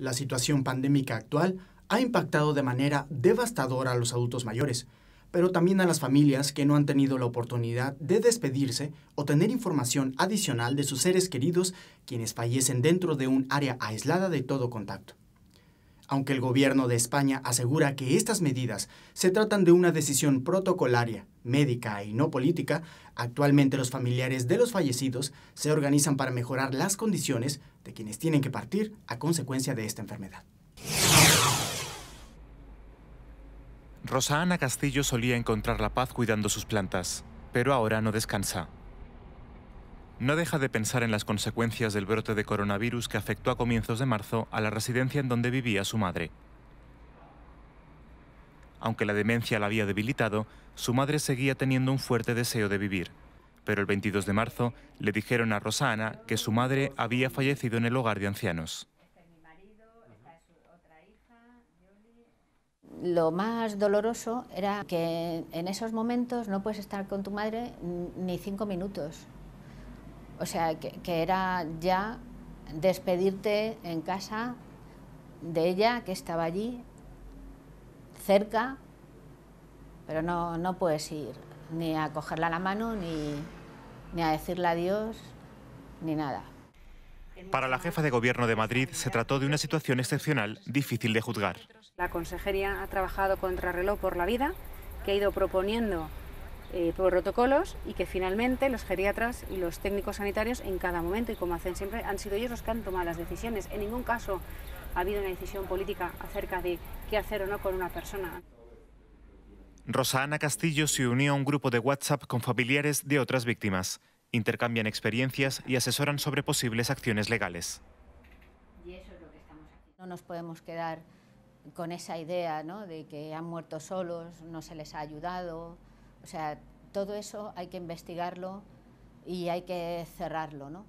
La situación pandémica actual ha impactado de manera devastadora a los adultos mayores, pero también a las familias que no han tenido la oportunidad de despedirse o tener información adicional de sus seres queridos quienes fallecen dentro de un área aislada de todo contacto aunque el gobierno de España asegura que estas medidas se tratan de una decisión protocolaria, médica y no política, actualmente los familiares de los fallecidos se organizan para mejorar las condiciones de quienes tienen que partir a consecuencia de esta enfermedad. Rosa Ana Castillo solía encontrar la paz cuidando sus plantas, pero ahora no descansa no deja de pensar en las consecuencias del brote de coronavirus que afectó a comienzos de marzo a la residencia en donde vivía su madre. Aunque la demencia la había debilitado, su madre seguía teniendo un fuerte deseo de vivir. Pero el 22 de marzo le dijeron a Rosana que su madre había fallecido en el hogar de ancianos. Lo más doloroso era que en esos momentos no puedes estar con tu madre ni cinco minutos, o sea, que, era ya despedirte en casa de ella, que estaba allí, cerca, pero no, puedes ir ni a cogerla la mano, ni, ni a decirle adiós, ni nada. Para la jefa de gobierno de Madrid se trató de una situación excepcional, difícil de juzgar. La consejería ha trabajado contra reloj por la vida, que ha ido proponiendo eh, protocolos y que finalmente los geriatras y los técnicos sanitarios en cada momento y como hacen siempre han sido ellos los que han tomado las decisiones. En ningún caso ha habido una decisión política acerca de qué hacer o no con una persona. Rosa Ana Castillo se unió a un grupo de WhatsApp con familiares de otras víctimas. Intercambian experiencias y asesoran sobre posibles acciones legales. No nos podemos quedar con esa idea ¿no? de que han muerto solos, no se les ha ayudado, o sea, todo eso hay que investigarlo y hay que cerrarlo, ¿no?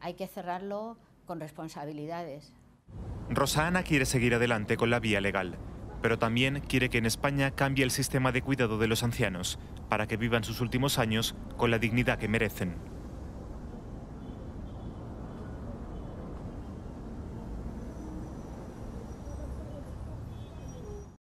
Hay que cerrarlo con responsabilidades. Rosana quiere seguir adelante con la vía legal, pero también quiere que en España cambie el sistema de cuidado de los ancianos para que vivan sus últimos años con la dignidad que merecen.